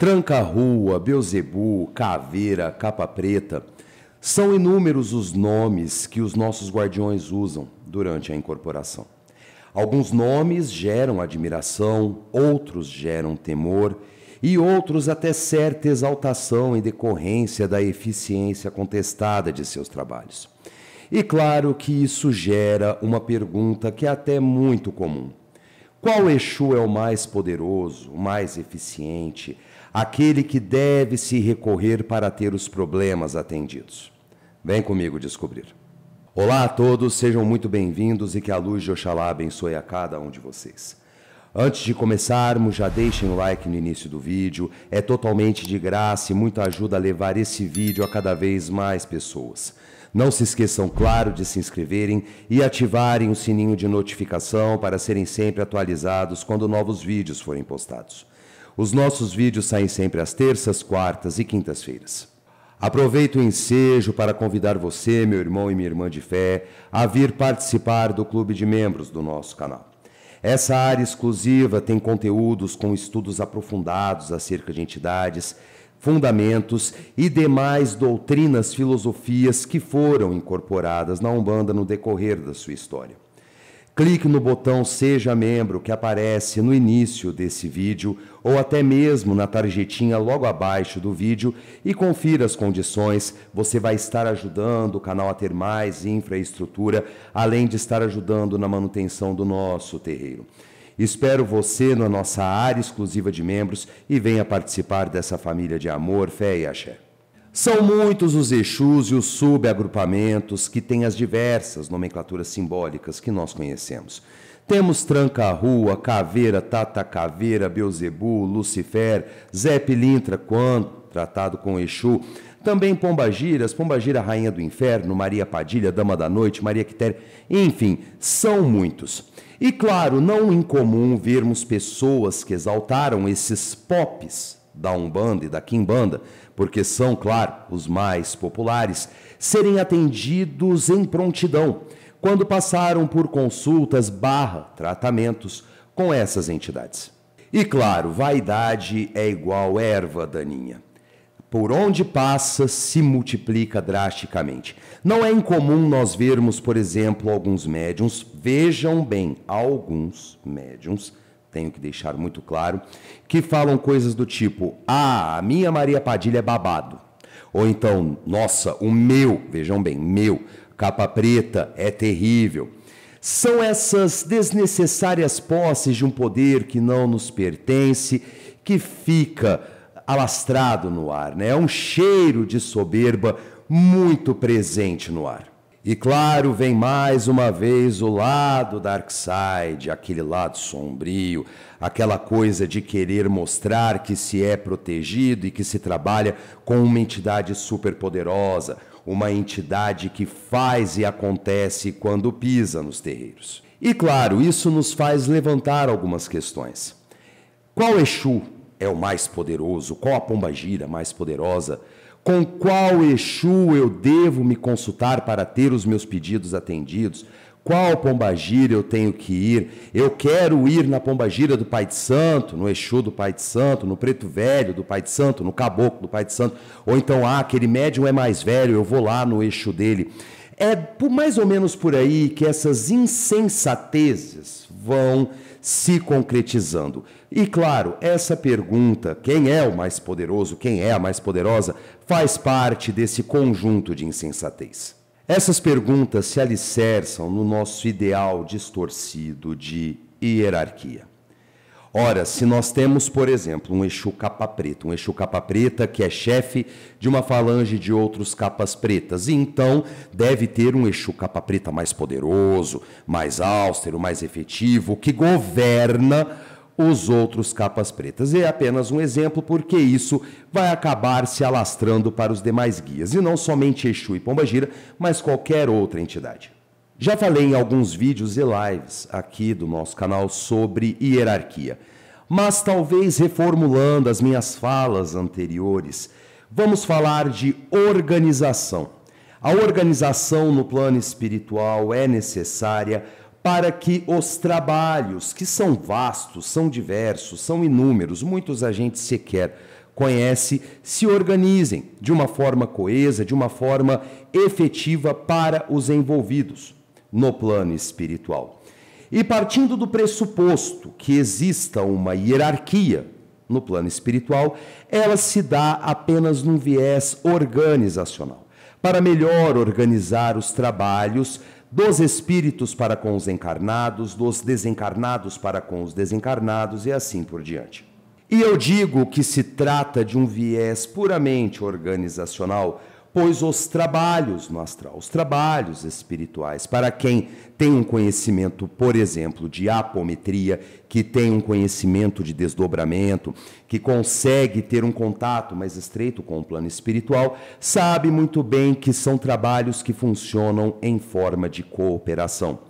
Tranca-rua, Beuzebu, Caveira, Capa Preta. São inúmeros os nomes que os nossos guardiões usam durante a incorporação. Alguns nomes geram admiração, outros geram temor e outros até certa exaltação em decorrência da eficiência contestada de seus trabalhos. E claro que isso gera uma pergunta que é até muito comum: qual Exu é o mais poderoso, o mais eficiente? aquele que deve se recorrer para ter os problemas atendidos. Vem comigo descobrir. Olá a todos, sejam muito bem-vindos e que a luz de Oxalá abençoe a cada um de vocês. Antes de começarmos, já deixem o like no início do vídeo, é totalmente de graça e muito ajuda a levar esse vídeo a cada vez mais pessoas. Não se esqueçam, claro, de se inscreverem e ativarem o sininho de notificação para serem sempre atualizados quando novos vídeos forem postados. Os nossos vídeos saem sempre às terças, quartas e quintas-feiras. Aproveito o ensejo para convidar você, meu irmão e minha irmã de fé, a vir participar do clube de membros do nosso canal. Essa área exclusiva tem conteúdos com estudos aprofundados acerca de entidades, fundamentos e demais doutrinas, filosofias que foram incorporadas na Umbanda no decorrer da sua história clique no botão Seja Membro que aparece no início desse vídeo ou até mesmo na tarjetinha logo abaixo do vídeo e confira as condições. Você vai estar ajudando o canal a ter mais infraestrutura, além de estar ajudando na manutenção do nosso terreiro. Espero você na nossa área exclusiva de membros e venha participar dessa família de amor, fé e axé. São muitos os Exus e os subagrupamentos que têm as diversas nomenclaturas simbólicas que nós conhecemos. Temos Tranca-Rua, Caveira, Tata Caveira, Beuzebu, Lucifer, Zé Pilintra, quando tratado com Exu. Também Pombagiras, Pombagira, Rainha do Inferno, Maria Padilha, Dama da Noite, Maria Quitéria, enfim, são muitos. E claro, não incomum vermos pessoas que exaltaram esses pops da Umbanda e da Quimbanda porque são, claro, os mais populares, serem atendidos em prontidão quando passaram por consultas barra tratamentos com essas entidades. E claro, vaidade é igual erva daninha. Por onde passa, se multiplica drasticamente. Não é incomum nós vermos, por exemplo, alguns médiums, vejam bem, alguns médiums, tenho que deixar muito claro, que falam coisas do tipo: ah, a minha Maria Padilha é babado. Ou então, nossa, o meu, vejam bem, meu, capa preta é terrível. São essas desnecessárias posses de um poder que não nos pertence, que fica alastrado no ar, né? É um cheiro de soberba muito presente no ar. E claro, vem mais uma vez o lado dark side, aquele lado sombrio, aquela coisa de querer mostrar que se é protegido e que se trabalha com uma entidade superpoderosa, uma entidade que faz e acontece quando pisa nos terreiros. E claro, isso nos faz levantar algumas questões. Qual Exu é o mais poderoso? Qual a pomba gira mais poderosa? Com qual Exu eu devo me consultar para ter os meus pedidos atendidos? Qual pombagira eu tenho que ir? Eu quero ir na pombagira do Pai de Santo, no Exu do Pai de Santo, no Preto Velho do Pai de Santo, no Caboclo do Pai de Santo. Ou então, ah, aquele médium é mais velho, eu vou lá no Exu dele. É por mais ou menos por aí que essas insensatezes vão se concretizando. E claro, essa pergunta, quem é o mais poderoso, quem é a mais poderosa, faz parte desse conjunto de insensatez. Essas perguntas se alicerçam no nosso ideal distorcido de hierarquia. Ora, se nós temos, por exemplo, um Exu capa preta, um Exu capa preta que é chefe de uma falange de outros capas pretas, então deve ter um Exu capa preta mais poderoso, mais austero, mais efetivo, que governa os outros capas pretas. é apenas um exemplo, porque isso vai acabar se alastrando para os demais guias, e não somente Exu e Pombagira, mas qualquer outra entidade. Já falei em alguns vídeos e lives aqui do nosso canal sobre hierarquia, mas talvez reformulando as minhas falas anteriores, vamos falar de organização. A organização no plano espiritual é necessária para que os trabalhos, que são vastos, são diversos, são inúmeros, muitos a gente sequer conhece, se organizem de uma forma coesa, de uma forma efetiva para os envolvidos no plano espiritual. E partindo do pressuposto que exista uma hierarquia no plano espiritual, ela se dá apenas num viés organizacional. Para melhor organizar os trabalhos, dos espíritos para com os encarnados, dos desencarnados para com os desencarnados e assim por diante. E eu digo que se trata de um viés puramente organizacional, pois os trabalhos no astral, os trabalhos espirituais, para quem tem um conhecimento, por exemplo, de apometria, que tem um conhecimento de desdobramento, que consegue ter um contato mais estreito com o plano espiritual, sabe muito bem que são trabalhos que funcionam em forma de cooperação.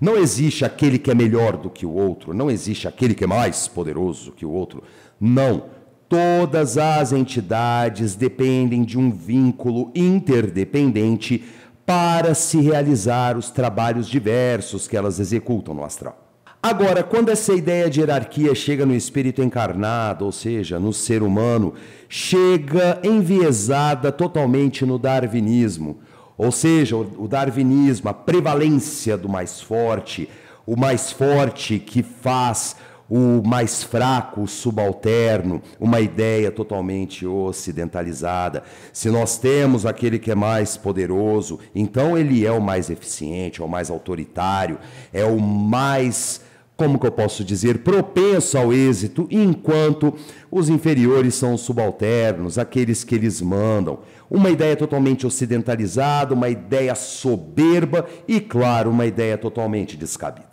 Não existe aquele que é melhor do que o outro, não existe aquele que é mais poderoso que o outro. Não Todas as entidades dependem de um vínculo interdependente para se realizar os trabalhos diversos que elas executam no astral. Agora, quando essa ideia de hierarquia chega no espírito encarnado, ou seja, no ser humano, chega enviesada totalmente no darwinismo. Ou seja, o darwinismo, a prevalência do mais forte, o mais forte que faz o mais fraco, o subalterno, uma ideia totalmente ocidentalizada. Se nós temos aquele que é mais poderoso, então ele é o mais eficiente, é o mais autoritário, é o mais como que eu posso dizer, propenso ao êxito, enquanto os inferiores são os subalternos, aqueles que eles mandam. Uma ideia totalmente ocidentalizada, uma ideia soberba e, claro, uma ideia totalmente descabida.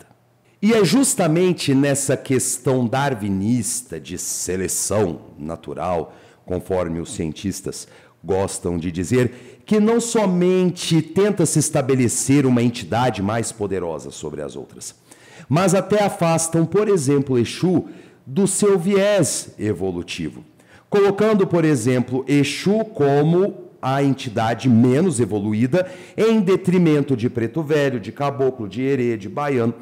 E é justamente nessa questão darwinista de seleção natural, conforme os cientistas gostam de dizer, que não somente tenta se estabelecer uma entidade mais poderosa sobre as outras, mas até afastam, por exemplo, Exu do seu viés evolutivo, colocando, por exemplo, Exu como a entidade menos evoluída, em detrimento de preto velho, de caboclo, de herê, de baiano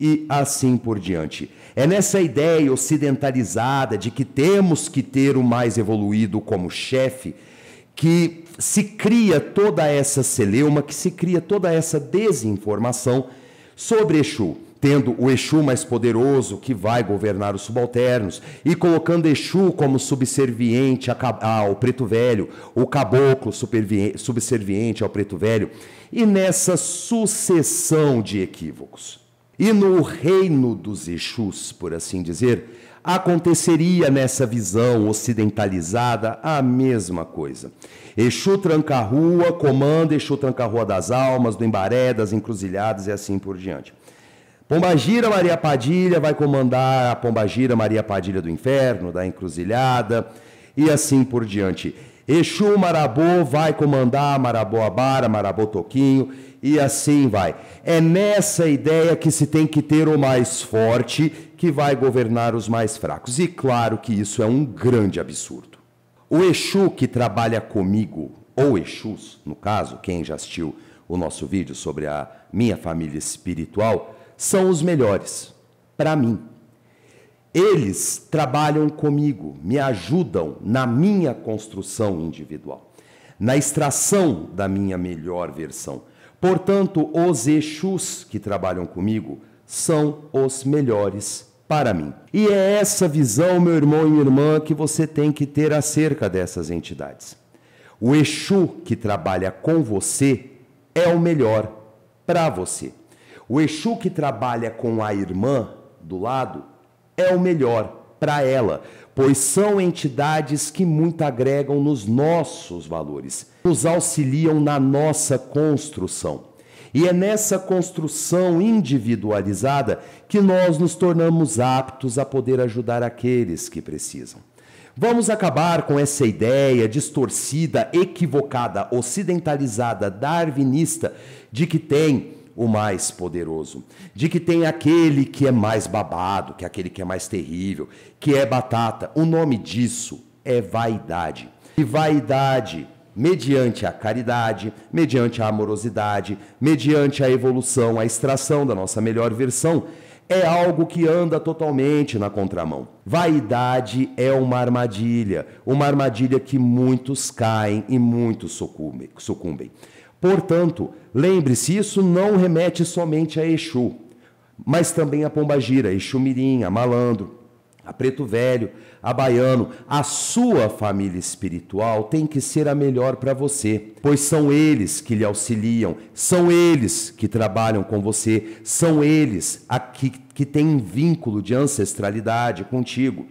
e assim por diante. É nessa ideia ocidentalizada de que temos que ter o mais evoluído como chefe que se cria toda essa celeuma, que se cria toda essa desinformação sobre Exu, tendo o Exu mais poderoso que vai governar os subalternos e colocando Exu como subserviente ao preto velho, o caboclo subserviente ao preto velho, e nessa sucessão de equívocos. E no reino dos Exus, por assim dizer, aconteceria nessa visão ocidentalizada a mesma coisa. Exu Tranca-Rua comanda Exu Tranca-Rua das Almas, do Embaré, das Encruzilhadas e assim por diante. Pombagira Maria Padilha vai comandar a Pombagira Maria Padilha do Inferno, da Encruzilhada e assim por diante. Exu Marabô vai comandar Marabô Abara, Marabô Toquinho e assim vai. É nessa ideia que se tem que ter o mais forte que vai governar os mais fracos. E claro que isso é um grande absurdo. O Exu que trabalha comigo, ou Exus, no caso, quem já assistiu o nosso vídeo sobre a minha família espiritual, são os melhores, para mim. Eles trabalham comigo, me ajudam na minha construção individual, na extração da minha melhor versão. Portanto, os Exus que trabalham comigo são os melhores para mim. E é essa visão, meu irmão e minha irmã, que você tem que ter acerca dessas entidades. O Exu que trabalha com você é o melhor para você. O Exu que trabalha com a irmã do lado é o melhor para ela, pois são entidades que muito agregam nos nossos valores, nos auxiliam na nossa construção. E é nessa construção individualizada que nós nos tornamos aptos a poder ajudar aqueles que precisam. Vamos acabar com essa ideia distorcida, equivocada, ocidentalizada, darwinista de que tem o mais poderoso, de que tem aquele que é mais babado, que é aquele que é mais terrível, que é batata. O nome disso é vaidade. E vaidade, mediante a caridade, mediante a amorosidade, mediante a evolução, a extração da nossa melhor versão, é algo que anda totalmente na contramão. Vaidade é uma armadilha, uma armadilha que muitos caem e muitos sucumbem. Portanto, lembre-se, isso não remete somente a Exu, mas também a Pombagira, Exu Mirim, a Malandro, a Preto Velho, a Baiano. A sua família espiritual tem que ser a melhor para você, pois são eles que lhe auxiliam, são eles que trabalham com você, são eles aqui que têm vínculo de ancestralidade contigo.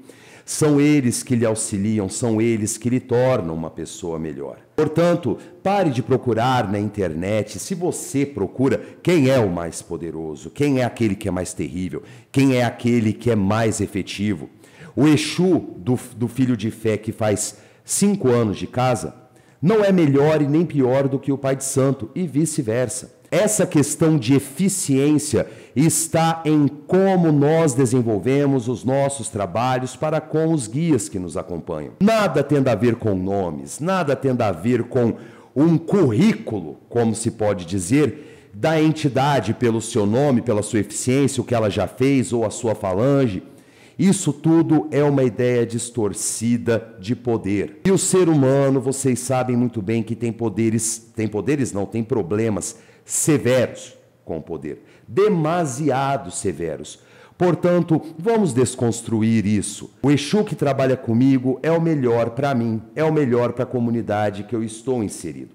São eles que lhe auxiliam, são eles que lhe tornam uma pessoa melhor. Portanto, pare de procurar na internet. Se você procura quem é o mais poderoso, quem é aquele que é mais terrível, quem é aquele que é mais efetivo. O Exu do, do filho de fé que faz cinco anos de casa não é melhor e nem pior do que o pai de santo, e vice-versa. Essa questão de eficiência está em como nós desenvolvemos os nossos trabalhos para com os guias que nos acompanham. Nada tendo a ver com nomes, nada tendo a ver com um currículo, como se pode dizer, da entidade pelo seu nome, pela sua eficiência, o que ela já fez ou a sua falange. Isso tudo é uma ideia distorcida de poder. E o ser humano, vocês sabem muito bem que tem poderes, tem poderes não, tem problemas severos com o poder, demasiado severos. Portanto, vamos desconstruir isso. O Exu que trabalha comigo é o melhor para mim, é o melhor para a comunidade que eu estou inserido.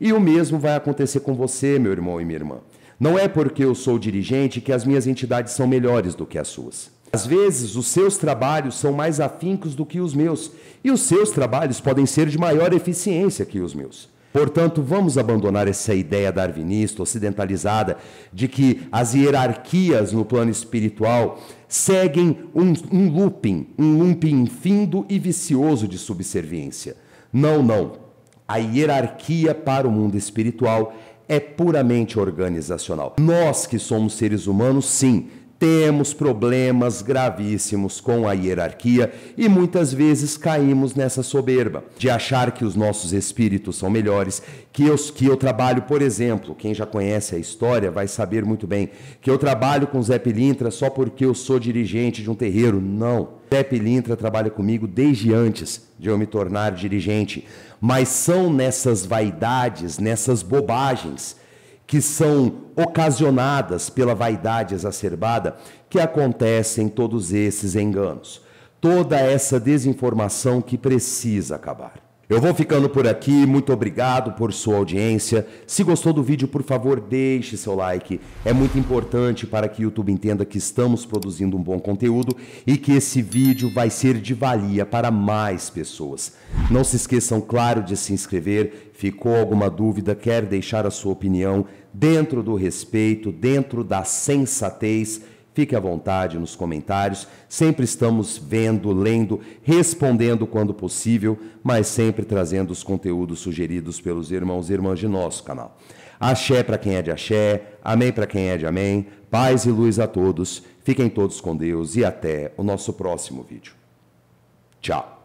E o mesmo vai acontecer com você, meu irmão e minha irmã. Não é porque eu sou dirigente que as minhas entidades são melhores do que as suas. Às vezes, os seus trabalhos são mais afincos do que os meus, e os seus trabalhos podem ser de maior eficiência que os meus. Portanto, vamos abandonar essa ideia darwinista, ocidentalizada, de que as hierarquias no plano espiritual seguem um, um looping, um looping infindo e vicioso de subserviência. Não, não. A hierarquia para o mundo espiritual é puramente organizacional. Nós que somos seres humanos, sim, temos problemas gravíssimos com a hierarquia e muitas vezes caímos nessa soberba de achar que os nossos espíritos são melhores, que eu, que eu trabalho, por exemplo, quem já conhece a história vai saber muito bem, que eu trabalho com Zé Pilintra só porque eu sou dirigente de um terreiro. Não. Zé Pilintra trabalha comigo desde antes de eu me tornar dirigente, mas são nessas vaidades, nessas bobagens que são ocasionadas pela vaidade exacerbada, que acontecem todos esses enganos. Toda essa desinformação que precisa acabar. Eu vou ficando por aqui, muito obrigado por sua audiência. Se gostou do vídeo, por favor, deixe seu like. É muito importante para que o YouTube entenda que estamos produzindo um bom conteúdo e que esse vídeo vai ser de valia para mais pessoas. Não se esqueçam, claro, de se inscrever. Ficou alguma dúvida, quer deixar a sua opinião dentro do respeito, dentro da sensatez Fique à vontade nos comentários. Sempre estamos vendo, lendo, respondendo quando possível, mas sempre trazendo os conteúdos sugeridos pelos irmãos e irmãs de nosso canal. Axé para quem é de axé, amém para quem é de amém, paz e luz a todos. Fiquem todos com Deus e até o nosso próximo vídeo. Tchau.